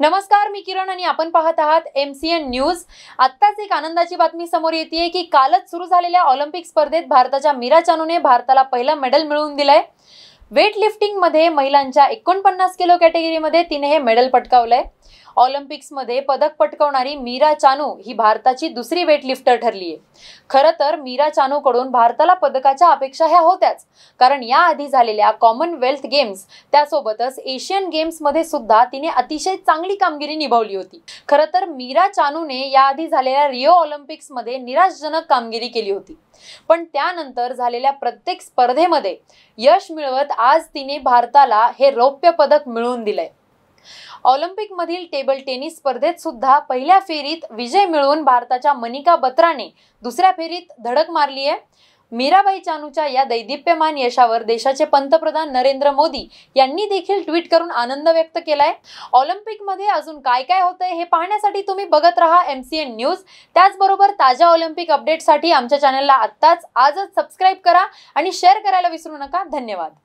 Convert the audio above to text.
नमस्कार मी किरण आणि आपण पाहत आहात एम सी एन न्यूज आत्ताच एक आनंदाची बातमी समोर येते की कालच सुरू झालेल्या ऑलिम्पिक स्पर्धेत भारताच्या मीरा चानूने भारताला पहिलं मेडल मिळवून दिलंय वेट मध्ये महिलांच्या एकोणपन्नास किलो कॅटेगरीमध्ये तिने हे मेडल पटकावलंय ऑलिम्पिक्समध्ये पदक पटकावणारी मीरा चानू ही भारताची दुसरी वेटलिफ्टर ठरली आहे खरं तर मीरा चानूकडून भारताला पदकाच्या अपेक्षा ह्या होत्याच कारण याआधी झालेल्या कॉमनवेल्थ गेम्स त्यासोबतच एशियन गेम्समध्ये सुद्धा तिने अतिशय चांगली कामगिरी निभावली होती खरं तर मीरा चानूने याआधी झालेल्या रिओ ऑलिम्पिक्समध्ये निराशजनक कामगिरी केली होती पण त्यानंतर झालेल्या प्रत्येक स्पर्धेमध्ये यश मिळवत आज तिने भारताला हे रौप्य पदक मिळवून दिलंय ऑलिम्पिकमधील टेबल टेनिस स्पर्धेत सुद्धा पहिल्या फेरीत विजय मिळवून भारताच्या मनिका बत्राने दुसऱ्या फेरीत धडक मारली आहे मीराबाई चानूच्या या दैदिप्यमान यशावर देशाचे पंतप्रधान नरेंद्र मोदी यांनी देखील ट्विट करून आनंद व्यक्त केलाय ऑलिम्पिकमध्ये अजून काय काय होतंय हे पाहण्यासाठी तुम्ही बघत राहा एम सी एन न्यूज त्याचबरोबर ताज्या ऑलिम्पिक अपडेटसाठी आमच्या चॅनलला आत्ताच आजच सबस्क्राईब करा आणि शेअर करायला विसरू नका धन्यवाद